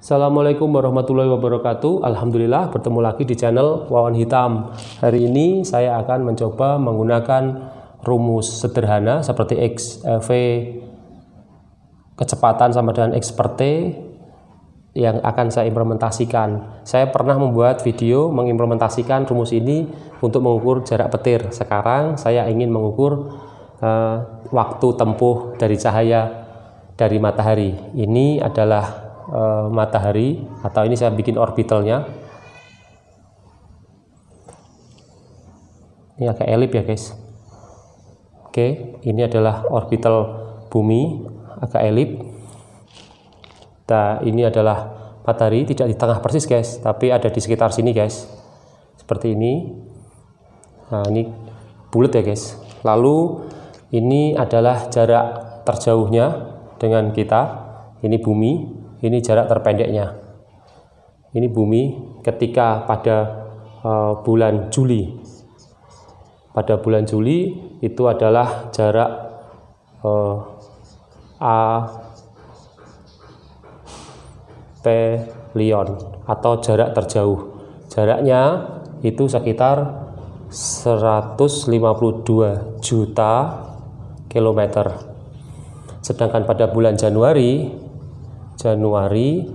Assalamualaikum warahmatullahi wabarakatuh. Alhamdulillah bertemu lagi di channel Wawan Hitam. Hari ini saya akan mencoba menggunakan rumus sederhana seperti x eh, v kecepatan sama dengan x per t yang akan saya implementasikan. Saya pernah membuat video mengimplementasikan rumus ini untuk mengukur jarak petir. Sekarang saya ingin mengukur uh, waktu tempuh dari cahaya dari matahari. Ini adalah Eh, matahari atau ini saya bikin orbitalnya ini agak elip ya guys oke ini adalah orbital bumi agak elip nah ini adalah matahari tidak di tengah persis guys tapi ada di sekitar sini guys seperti ini nah ini bulat ya guys lalu ini adalah jarak terjauhnya dengan kita ini bumi ini jarak terpendeknya ini bumi ketika pada uh, bulan Juli pada bulan Juli itu adalah jarak uh, A P Lion atau jarak terjauh jaraknya itu sekitar 152 juta kilometer sedangkan pada bulan Januari Januari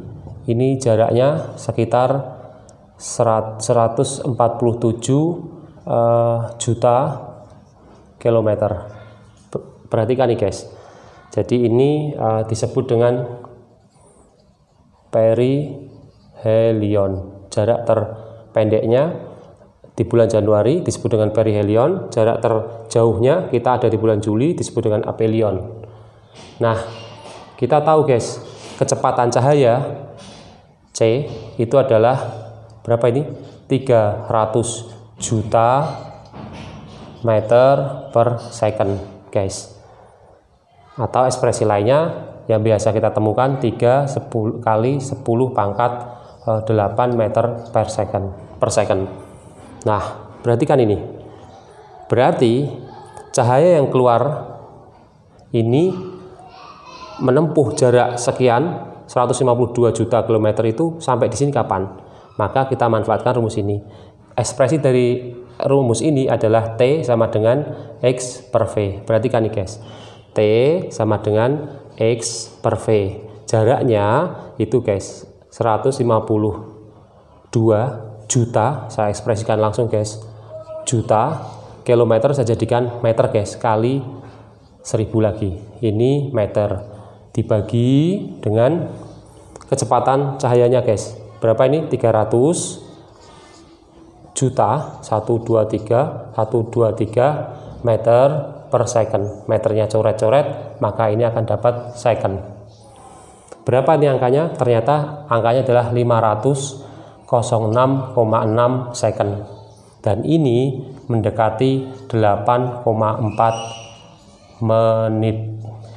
ini jaraknya sekitar 147 uh, eh, juta kilometer perhatikan nih guys jadi ini uh, disebut dengan perihelion jarak terpendeknya di bulan Januari disebut dengan perihelion, jarak terjauhnya kita ada di bulan Juli disebut dengan apelion. Nah, kita tahu guys, kecepatan cahaya C itu adalah berapa ini? 300 juta meter per second guys atau ekspresi lainnya yang biasa kita temukan 3 10 kali 10 pangkat 8 eh, meter per second per second nah berarti kan ini berarti cahaya yang keluar ini menempuh jarak sekian 152 juta kilometer itu sampai di sini kapan? Maka kita manfaatkan rumus ini. Ekspresi dari rumus ini adalah T sama dengan X per V. Perhatikan nih guys. T sama dengan X per V. Jaraknya itu guys 152 juta. Saya ekspresikan langsung guys. Juta kilometer saya jadikan meter guys kali 1000 lagi. Ini meter dibagi dengan kecepatan cahayanya guys berapa ini 300 juta 123 123 meter per second meternya coret-coret maka ini akan dapat second berapa nih angkanya ternyata angkanya adalah 06,6 second dan ini mendekati 8,4 menit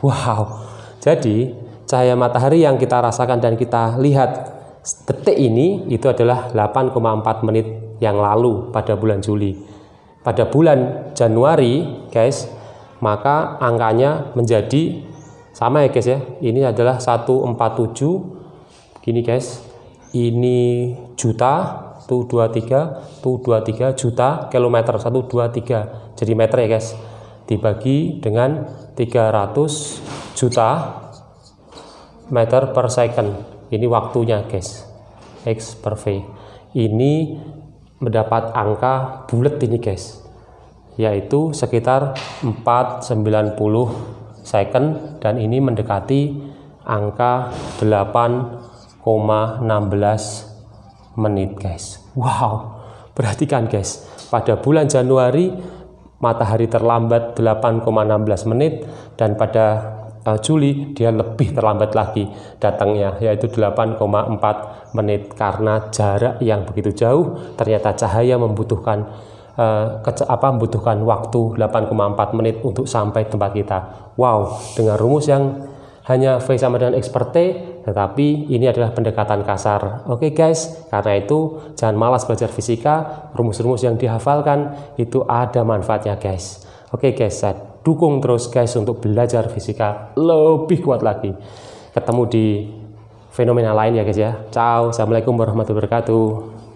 wow jadi, cahaya matahari yang kita rasakan dan kita lihat detik ini itu adalah 8,4 menit yang lalu pada bulan Juli. Pada bulan Januari, guys, maka angkanya menjadi sama ya guys ya. Ini adalah 147. Gini guys. Ini juta 123 123 juta kilometer 123 jadi meter ya guys dibagi dengan 300 juta meter per second ini waktunya guys X per V ini mendapat angka bulat ini guys yaitu sekitar 490 second dan ini mendekati angka 8,16 menit guys wow perhatikan guys pada bulan Januari matahari terlambat 8,16 menit dan pada uh, Juli dia lebih terlambat lagi datangnya yaitu 8,4 menit karena jarak yang begitu jauh ternyata cahaya membutuhkan uh, eh, ke, apa membutuhkan waktu 8,4 menit untuk sampai tempat kita. Wow, dengan rumus yang hanya V sama dengan X per T, tetapi ini adalah pendekatan kasar. Oke okay guys, karena itu jangan malas belajar fisika, rumus-rumus yang dihafalkan itu ada manfaatnya guys. Oke okay guys, saya dukung terus guys untuk belajar fisika lebih kuat lagi. Ketemu di fenomena lain ya guys ya. Ciao, Assalamualaikum warahmatullahi wabarakatuh.